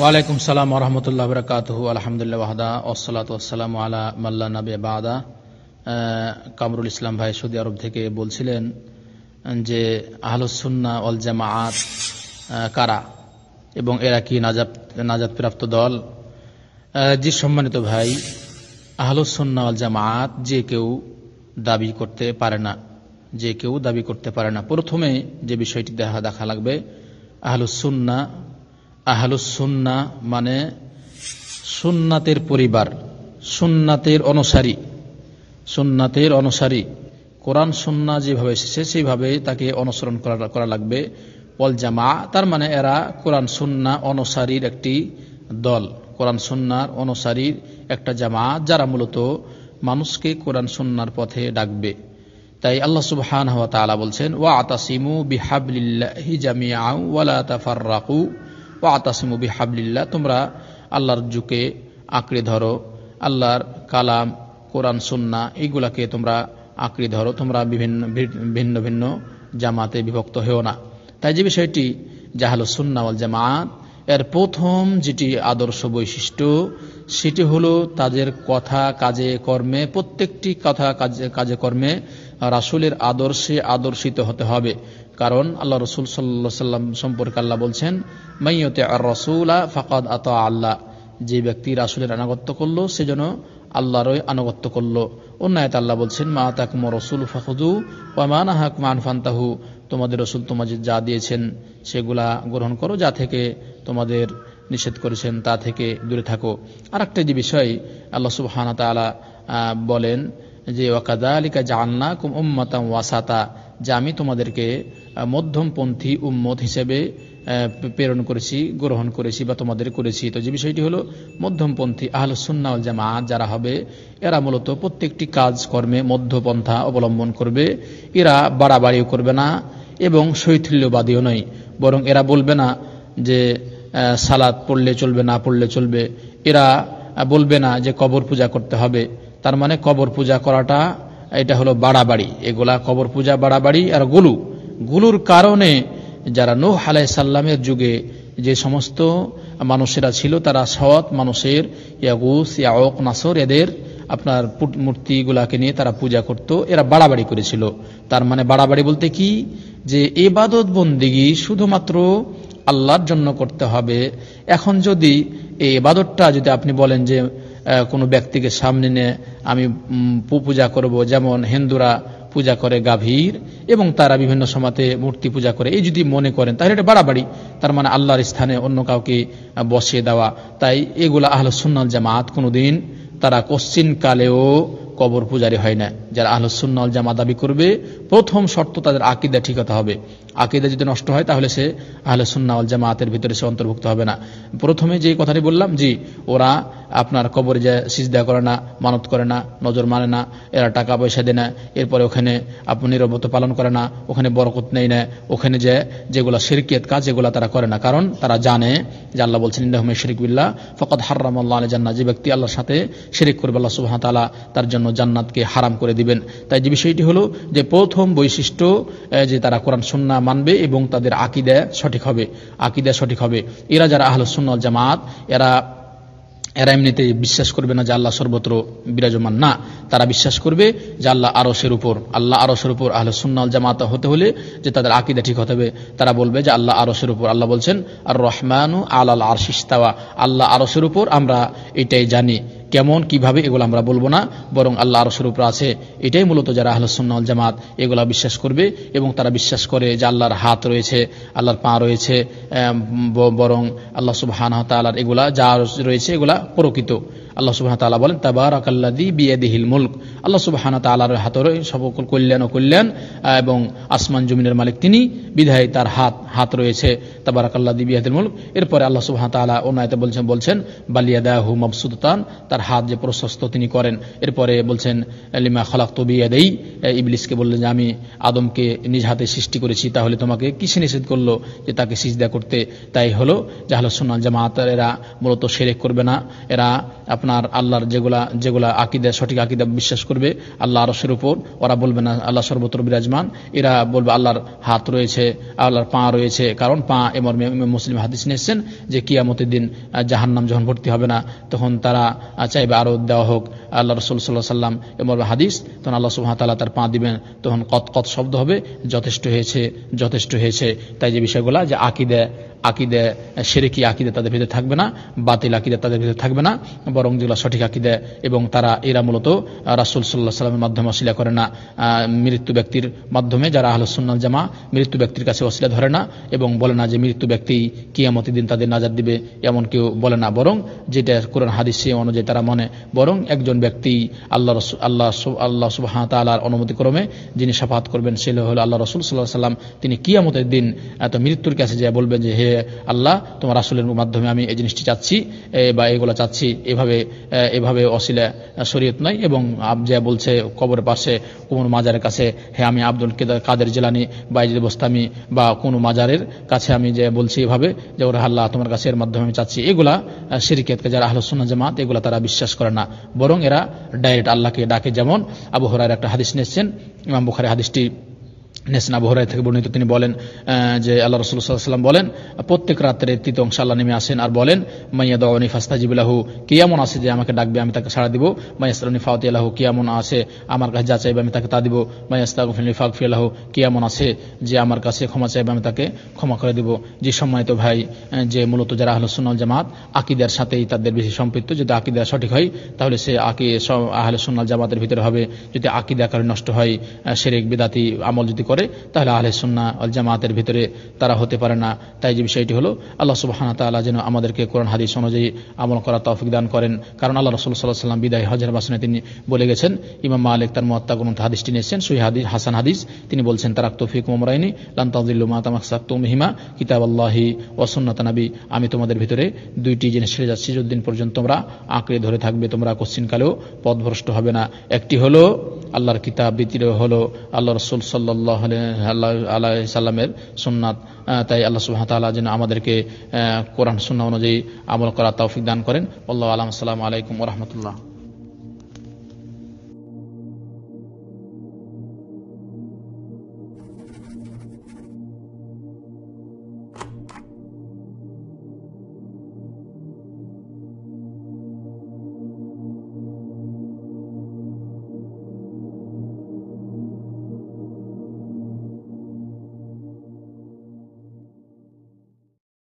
ওয়ালাইকুম সালাম রহমতুল্লাহ বরকাত আলহামদুলিল্লাহ ওয়াহদা ওসলাত ওসালাম আলা মাল্লা নাবে বাদা কামরুল ইসলাম ভাই সৌদি আরব থেকে বলছিলেন যে আহলুসুন্না অল জামাআত কারা এবং এরা কি নাজাত নাজাতপ্রাপ্ত দল যে সম্মানিত ভাই আহলুসুন্না অল জামাআত যে কেউ দাবি করতে পারে না যে কেউ দাবি করতে পারে না প্রথমে যে বিষয়টি দেখা দেখা লাগবে আহলুসুন্না আহলুসুন্না মানে সুন্নাতের পরিবার সুন্নাতের অনুসারী সুন্নাতের অনুসারী কোরআন সুন্না যেভাবে এসেছে সেইভাবে তাকে অনুসরণ করা করা লাগবে পল জামা তার মানে এরা কোরআন সুন্না অনুসারীর একটি দল কোরআন সুন্নার অনুসারীর একটা জামা যারা মূলত মানুষকে কোরআন সুন্নার পথে ডাকবে তাই আল্লাহ সুবহান হওয়া তালা বলছেন ওয়া আতাসিমু বিহাবলিল্লাহি জামিয়া ওয়ালা তাফার রাকু ও হাবলিল্লাহ তোমরা আল্লাহর যুকে আঁকড়ে ধরো আল্লাহর কালাম কোরআন সুন্না এইগুলাকে তোমরা আঁকড়ে ধরো তোমরা বিভিন্ন ভিন্ন ভিন্ন জামাতে বিভক্ত হয়েও না তাই যে বিষয়টি জাহালু সুন্নাওয়াল জামাত এর প্রথম যেটি আদর্শ বৈশিষ্ট্য সেটি হলো তাদের কথা কাজে কর্মে প্রত্যেকটি কথা কাজে কাজে কর্মে রাসুলের আদর্শে আদর্শিত হতে হবে কারণ আল্লাহ রসুল সাল্লা সাল্লাম সম্পর্কে আল্লাহ বলছেন মাইয়তে আর রসুলা ফাকাদ আত আল্লাহ যে ব্যক্তি রাসুলের আনাগত্য করলো সে যেন আল্লাহরই আনুগত্য করল অন্যায় আল্লাহ বলছেন মা তাকুম রসুল ফাহুদু ওয়া মা নাহাক মান ফান্তাহু তোমাদের রসুল তোমাদের যা দিয়েছেন সেগুলা গ্রহণ করো যা থেকে তোমাদের নিষেধ করেছেন তা থেকে দূরে থাকো আর একটা যে বিষয় আল্লাহ সুবহানা তালা বলেন যে ওয়াকাদা আলিকা জাহান্না কুম উম্মাতা ওয়াসাতা যে আমি তোমাদেরকে মধ্যমপন্থী উম্মত হিসেবে প্রেরণ করেছি গ্রহণ করেছি বা তোমাদের করেছি তো যে বিষয়টি হলো মধ্যমপন্থী আহল সুন্নাউল জামা যারা হবে এরা মূলত প্রত্যেকটি কাজ কর্মে মধ্যপন্থা অবলম্বন করবে এরা বাড়াবাড়িও করবে না এবং শৈথিল্যবাদীও নয় বরং এরা বলবে না যে সালাদ পড়লে চলবে না পড়লে চলবে এরা বলবে না যে কবর পূজা করতে হবে তার মানে কবর পূজা করাটা এটা হলো বাড়াবাড়ি এগুলা কবর পূজা বাড়াবাড়ি আর গুলু গুলুর কারণে যারা নোহ আলাই সাল্লামের যুগে যে সমস্ত মানুষেরা ছিল তারা সৎ মানুষের ইয়াগুস ইয়াওক নাসর এদের আপনার মূর্তিগুলাকে নিয়ে তারা পূজা করত এরা বাড়াবাড়ি করেছিল তার মানে বাড়াবাড়ি বলতে কি যে এবাদত বন্দিগি শুধুমাত্র আল্লাহর জন্য করতে হবে এখন যদি এই এবাদতটা যদি আপনি বলেন যে কোনো ব্যক্তিকে সামনে নিয়ে আমি পূজা করব যেমন হিন্দুরা পূজা করে গাভীর এবং তারা বিভিন্ন সমাতে মূর্তি পূজা করে এই যদি মনে করেন তাহলে এটা বাড়াবাড়ি তার মানে আল্লাহর স্থানে অন্য কাউকে বসিয়ে দেওয়া তাই এগুলা আহল সুন্নাল জামাত কোনোদিন তারা কশ্চিন কালেও কবর পূজারি হয় না যারা আহলসুন্নল জামা দাবি করবে প্রথম শর্ত তাদের আকিদা ঠিক হতে হবে আকিদা যদি নষ্ট হয় তাহলে সে জামা জামাতের ভিতরে সে অন্তর্ভুক্ত হবে না প্রথমে যে কথাটি বললাম জি ওরা আপনার কবরে যে সিজদা করে না মানত করে না নজর মানে না এরা টাকা পয়সা দেয় না এরপরে ওখানে আপনি নিরবত পালন করে না ওখানে বরকত নেই না ওখানে যে যেগুলো শিরকিয়ত কাজ যেগুলো তারা করে না কারণ তারা জানে যে আল্লাহ বলছেন ইন্দাহমে শিরিক বিল্লা ফকত হার্রাম আল্লাহ জান্না যে ব্যক্তি আল্লাহর সাথে শিরিক করবে আল্লাহ সুবাহ তার জন্য জান্নাতকে হারাম করে দিবেন তাই যে বিষয়টি হলো যে প্রথম বৈশিষ্ট্য যে তারা কোরআন সুন্না মানবে এবং তাদের আকিদা সঠিক হবে আকিদা সঠিক হবে এরা যারা আহল সুন্নাল জামাত এরা এরা এমনিতে বিশ্বাস করবে না যে আল্লাহ সর্বত্র বিরাজমান না তারা বিশ্বাস করবে যে আল্লাহ আরসের উপর আল্লাহ আরসের উপর আহলে সুন্নাল জামাত হতে হলে যে তাদের আকিদা ঠিক হতে হবে তারা বলবে যে আল্লাহ আরসের উপর আল্লাহ বলছেন আর রহমানু আল আল আরশিস্তাওয়া আল্লাহ আরসের উপর আমরা এটাই জানি কেমন কিভাবে এগুলো আমরা বলবো না বরং আল্লাহ আরো স্বরূপ আছে এটাই মূলত যারা আহলসুন্নাল জামাত এগুলা বিশ্বাস করবে এবং তারা বিশ্বাস করে যে আল্লাহর হাত রয়েছে আল্লাহর পা রয়েছে বরং আল্লাহ সুবাহ এগুলা যা রয়েছে এগুলা প্রকৃত আল্লাহ সুবাহ তালা বলেন তাবারাক বিয়ে বিয়াদিহিল মুলক আল্লাহ সুবাহ তালার রয়ে সকল কল্যাণ ও কল্যাণ এবং আসমান জমিনের মালিক তিনি বিধায় তার হাত হাত রয়েছে তাবারাক আল্লাদি বিয়াদিল মুলক এরপরে আল্লাহ সুবাহ তালা অনায়তে বলছেন বলছেন বালিয়াদাহু মবসুদান তার হাত যে প্রশস্ত তিনি করেন এরপরে বলছেন লিমা খলাক দেই ইবলিসকে বললেন যে আমি আদমকে নিজ হাতে সৃষ্টি করেছি তাহলে তোমাকে কিসে নিষেধ করলো যে তাকে সিজদা করতে তাই হলো সোনাল জামাত এরা মূলত সেরেক করবে না এরা আপনার আপনার আল্লাহর যেগুলা যেগুলা আকিদা সঠিক আকিদা বিশ্বাস করবে আল্লাহ আরসের উপর ওরা বলবে না আল্লাহ সর্বত্র বিরাজমান এরা বলবে আল্লাহর হাত রয়েছে আল্লাহর পা রয়েছে কারণ পা এমর মুসলিম হাদিস নিয়েছেন যে কিয়ামতের দিন জাহান্নাম যখন ভর্তি হবে না তখন তারা চাইবে আরও দেওয়া হোক আল্লাহ রসুল সাল্লাহ সাল্লাম এমর হাদিস তখন আল্লাহ সুহামতাল্লাহ তার পা দিবেন তখন কত কত শব্দ হবে যথেষ্ট হয়েছে যথেষ্ট হয়েছে তাই যে বিষয়গুলা যে আকিদা আকিদে সেরেকি আকিদে তাদের ভিতরে থাকবে না বাতিল আকিদে তাদের ভিতরে থাকবে না বরং যেগুলো সঠিক আকিদে এবং তারা এরা মূলত রাসুল সাল্লাহ সাল্লামের মাধ্যমে অশিলা করে না মৃত্যু ব্যক্তির মাধ্যমে যারা আহলসুন্নাল জামা মৃত্যু ব্যক্তির কাছে অশিলা ধরে না এবং বলে না যে মৃত্যু ব্যক্তি কিয়ামতি দিন তাদের নাজার দিবে এমন কেউ বলে না বরং যেটা কোরআন সে অনুযায়ী তারা মনে বরং একজন ব্যক্তি আল্লাহ আল্লাহ আল্লাহ সুবাহ তালার অনুমতিক্রমে যিনি সাফাত করবেন সে হল আল্লাহ রসুল সাল্লাহ সাল্লাম তিনি কিয়ামতের দিন এত মৃত্যুর কাছে যে বলবেন যে হে আল্লাহ তোমার আসলের মাধ্যমে আমি এই জিনিসটি চাচ্ছি বা এগুলো চাচ্ছি এভাবে এভাবে অশিলা শরীয়ত নয় এবং আবজা বলছে কবর পাশে কোন মাজারের কাছে হ্যাঁ আমি আব্দুল কাদের জেলানি বা ইজিদ বস্তামি বা কোন মাজারের কাছে আমি যে বলছি এভাবে যে ওরা আল্লাহ তোমার কাছে এর মাধ্যমে আমি চাচ্ছি এগুলা সিরিকেতকে যারা আহলসুন্না জামাত এগুলা তারা বিশ্বাস করে না বরং এরা ডাইরেক্ট আল্লাহকে ডাকে যেমন আবহাওয়ার একটা হাদিস নিয়েছেন ইমাম বুখারে হাদিসটি নেসনা আবু হরাই থেকে বর্ণিত তিনি বলেন যে আল্লাহ রসুল সাল্লাম বলেন প্রত্যেক রাত্রে তৃতীয় অংশ আল্লাহ নেমে আসেন আর বলেন মাইয়া দাওয়ানি ফাস্তাজিবুল্লাহু জিবিলাহু কিয়ামন আছে যে আমাকে ডাকবে আমি তাকে সাড়া দিব মাইয়াসলানি ফাওতি আল্লাহ কিয়ামন আছে আমার কাছে যা চাইবে আমি তাকে তা দিব মাইয়াস্তাগফিনী ফাকফি আল্লাহ কে আছে যে আমার কাছে ক্ষমা চাইবে আমি তাকে ক্ষমা করে দিব যে সম্মানিত ভাই যে মূলত যারা আহল সুন্নাল জামাত আকিদের সাথেই তাদের বেশি সম্পৃক্ত যদি আকিদা সঠিক হয় তাহলে সে আকি আহলে সুন্নাল জামাতের ভিতরে হবে যদি আকিদা কারণে নষ্ট হয় সেরেক বিদাতি আমল যদি করে করে তাহলে আলহ সুন্না আল জামাতের ভিতরে তারা হতে পারে না তাই যে বিষয়টি হলো আল্লাহ সুবাহানা তাল্লাহ যেন আমাদেরকে কোরআন হাদিস অনুযায়ী আমল করা তৌফিক দান করেন কারণ আল্লাহ রসুল সাল্লাহ সাল্লাম বিদায় হজের বাসনে তিনি বলে গেছেন ইমাম মালিক তার মহাত্মা গ্রন্থ হাদিসটি নিয়েছেন সুই হাদিস হাসান হাদিস তিনি বলছেন তারাক তৌফিক মোমরাইনি লান্তাউদ্দিল্লুমা তামাকসাক্তুম হিমা কিতাব আল্লাহি ওয়াসুন্নাত নাবি আমি তোমাদের ভিতরে দুইটি জিনিস ছেড়ে যাচ্ছি যদিন পর্যন্ত তোমরা আঁকড়ে ধরে থাকবে তোমরা কোশ্চিনকালেও পদভ্রষ্ট হবে না একটি হলো আল্লাহর কিতাব দ্বিতীয় হলো আল্লাহ রসুল সাল্লাহ সাল্লাহ আল্লাহ সাল্লামের সুন্নাত তাই আল্লাহ সুবাহ তাল্লাহ যেন আমাদেরকে কোরআন সুন্না অনুযায়ী আমল করা তৌফিক দান করেন আল্লাহ আলাম সাল্লাম আলাইকুম রহমতুল্লাহ